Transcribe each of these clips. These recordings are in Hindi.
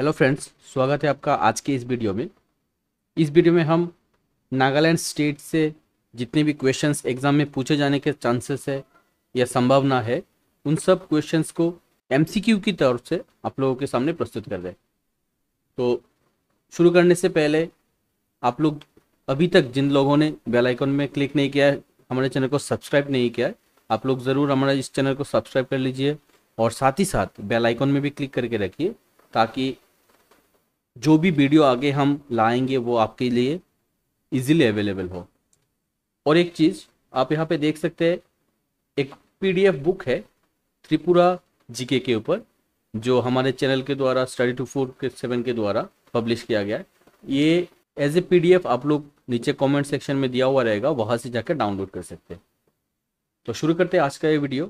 हेलो फ्रेंड्स स्वागत है आपका आज के इस वीडियो में इस वीडियो में हम नागालैंड स्टेट से जितने भी क्वेश्चंस एग्ज़ाम में पूछे जाने के चांसेस है या संभावना है उन सब क्वेश्चंस को एमसीक्यू की तरफ से आप लोगों के सामने प्रस्तुत कर रहे तो शुरू करने से पहले आप लोग अभी तक जिन लोगों ने बेलाइकॉन में क्लिक नहीं किया है हमारे चैनल को सब्सक्राइब नहीं किया है आप लोग ज़रूर हमारे इस चैनल को सब्सक्राइब कर लीजिए और साथ ही साथ बेलाइकॉन में भी क्लिक करके रखिए ताकि जो भी वीडियो आगे हम लाएंगे वो आपके लिए इजीली अवेलेबल हो और एक चीज़ आप यहाँ पे देख सकते हैं एक पीडीएफ बुक है त्रिपुरा जीके के ऊपर जो हमारे चैनल के द्वारा स्टडी टू फोर के सेवन के द्वारा पब्लिश किया गया है ये एज ए पी आप लोग नीचे कमेंट सेक्शन में दिया हुआ रहेगा वहाँ से जाकर डाउनलोड कर सकते हैं तो शुरू करते हैं आज का ये वीडियो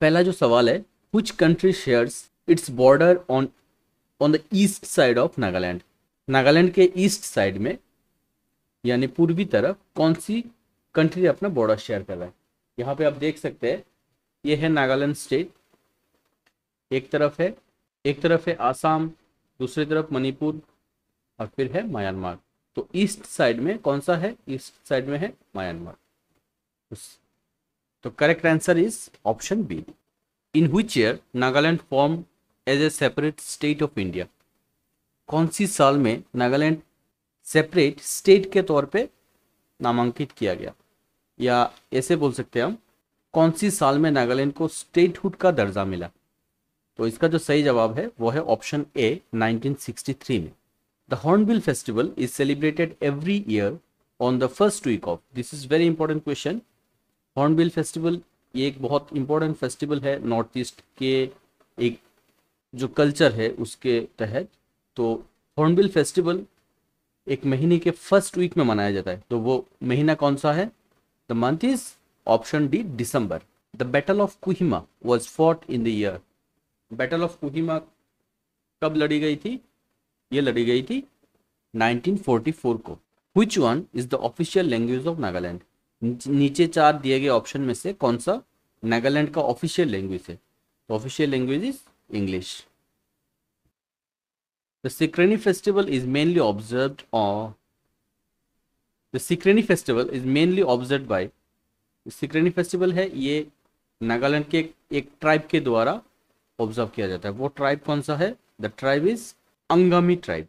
पहला जो सवाल है कुछ country shares its border on on the east side of Nagaland Nagaland के ईस्ट साइड में यानी पूर्वी तरफ कौन सी कंट्री अपना बॉर्डर शेयर कर रहा है यहाँ पे आप देख सकते हैं ये है नागालैंड स्टेट एक तरफ है एक तरफ है आसाम दूसरी तरफ मणिपुर और फिर है म्यांमार तो ईस्ट साइड में कौन सा है ईस्ट साइड में है म्यांमार तो correct answer is option B in which year Nagaland form as a separate state of India कौन सी साल में नागालैंड सेपरेट स्टेट के तौर पे नामांकित किया गया या ऐसे बोल सकते हैं हम कौन सी साल में नागालैंड को स्टेटहुड का दर्जा मिला तो इसका जो सही जवाब है वो है ऑप्शन ए 1963 में the hornbill festival is celebrated every year on the first week of this is very important question hornbill festival ये एक बहुत इंपॉर्टेंट फेस्टिवल है नॉर्थ ईस्ट के एक जो कल्चर है उसके तहत तो हॉर्नबिल फेस्टिवल एक महीने के फर्स्ट वीक में मनाया जाता है तो वो महीना कौन सा है the month is option D December the battle of Kohima was fought in the year battle of Kohima कब लड़ी गई थी ये लड़ी गई थी 1944 को which one is the official language of Nagaland नीचे चार दिए गए ऑप्शन में से कौन सा नागालैंड का ऑफिशियल लैंग्वेज है official language is English. The Sikrani festival is mainly observed or the Sikrani festival is mainly observed by the Sikrani festival है ये नागालैंड के एक ट्राइब के द्वारा ऑब्जर्व किया जाता है वो ट्राइब कौन सा है the tribe is Angami tribe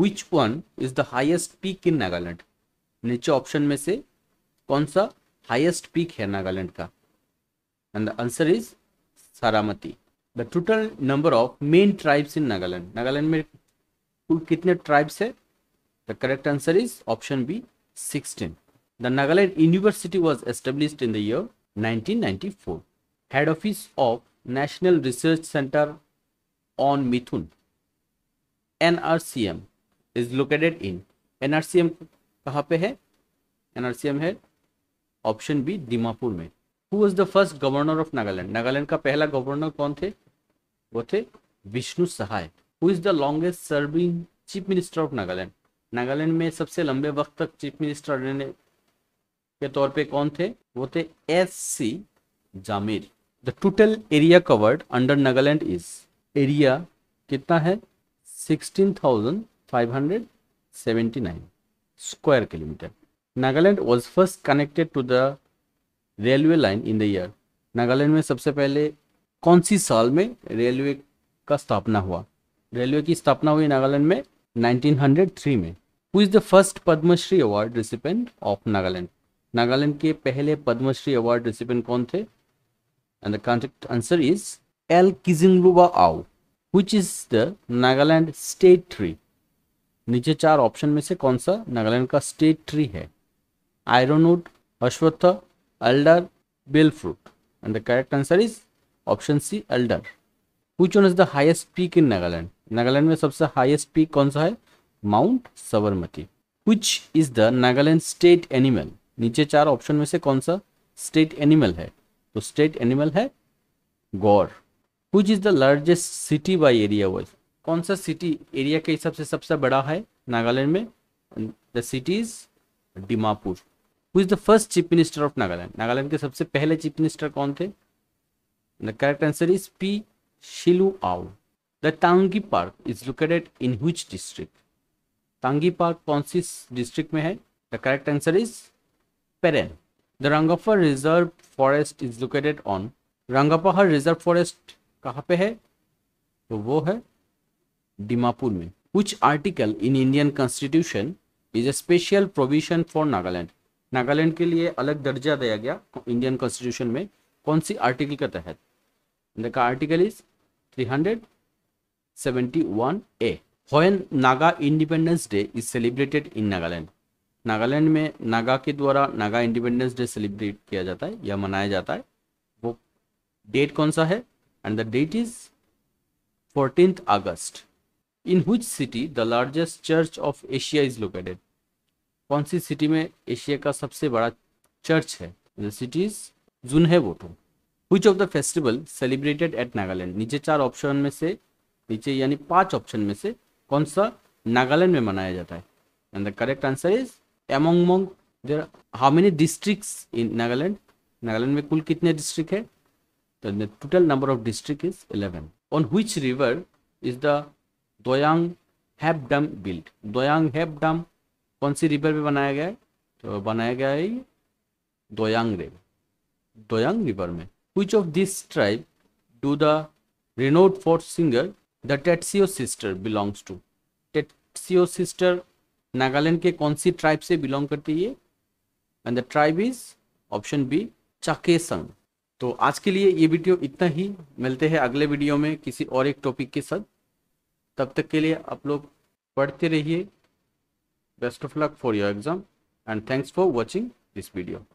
which one is the highest peak in Nagaland नीचे ऑप्शन में से कौन सा हाईएस्ट पीक है नागालैंड का and the answer is Saramati the total number of main tribes in Nagaland Nagaland में कुल कितने ट्राइब्स है the correct answer is option B sixteen the Nagaland university was established in the year 1994 head office of national research center on mithun nrcm is located in nrcm kahan pe hai nrcm hai option B Dimapur में who was the first governor of Nagaland Nagaland का पहला गवर्नर कौन थे वो थे Vishnu Sahay who is the longest serving chief minister of Nagaland Nagaland में सबसे लंबे वक्त तक चीफ मिनिस्टर रहने के तौर पे कौन थे वो थे S C Jamir the total area covered under Nagaland is area कितना है sixteen thousand five hundred seventy nine square kilometre Nagaland was first connected to the railway line in the year Nagaland में सबसे पहले कौन सी साल में रेलवे का स्थापना हुआ रेलवे की स्थापना हुई नागालैंड में 1903 में who is the first Padma Shri award recipient of Nagaland Nagaland के पहले पद्मश्री अवार्ड रिसिपेंट कौन थे and the correct answer is L Kijingluba Ao which is the Nagaland state tree नीचे चार ऑप्शन में से कौन सा नागालैंड का स्टेट ट्री है ironwood Ashwattha alder bael fruit and the correct answer is option C alder which one is the highest peak in Nagaland Nagaland में सबसे हाईएस्ट पीक कौन सा है mount Sabarmati which is the Nagaland state animal नीचे चार ऑप्शन में से कौन सा स्टेट एनिमल है तो स्टेट एनिमल है gaur which is the largest city by area wise कौन सा सिटी एरिया के हिसाब से सबसे बड़ा है नागालैंड में the city is Dimapur who is the first chief minister of Nagaland Nagaland के सबसे पहले चीफ मिनिस्टर कौन थे The correct answer is P. shiluau The Tangi Park is located in which district? Tangi Park consists district mein hai The correct answer is Peren. The Rangappa Reserve Forest is located on रंगापहाड़ reserve forest कहाँ pe hai तो wo hai dimapur mein which article in indian constitution is a special provision for nagaland Nagaland के लिए अलग दर्जा दिया गया इंडियन कॉन्स्टिट्यूशन में कौन सी आर्टिकल के तहत The article is a When Naga Independence Day is celebrated in Nagaland. Nagaland में नागा के द्वारा नागा इंडिपेंडेंस डे सेलिब्रेट किया जाता है या मनाया जाता है वो डेट कौन सा है and the date is fourteen August in which city the largest church of Asia is located कौन सी सिटी में एशिया का सबसे बड़ा चर्च है द सिटी इज जुनहे हुई of the festival celebrated at Nagaland नीचे चार ऑप्शन में से नीचे यानी पांच ऑप्शन में से कौन सा नागालैंड में मनाया जाता है and the correct answer is एमोंग मोंग there how many district in Nagaland Nagaland में कुल कितने डिस्ट्रिक्ट है तो total number of district is eleven on which river is the Doyang हैप डम बिल्ट दोयांग हैप डम कौन सी रिवर में बनाया गया है तो बनाया गया है दोयांग रिवर दोयांग रिवर में Which of this tribe do the renowned folk singer the Tetsio sister belongs to? Tetsio sister Nagaland के कौन सी ट्राइब से बिलोंग करती है and the tribe is option B Chakhesang तो आज के लिए ये वीडियो इतना ही मिलते हैं अगले वीडियो में किसी और एक टॉपिक के साथ तब तक के लिए आप लोग पढ़ते रहिए best of luck for your exam and thanks for watching this video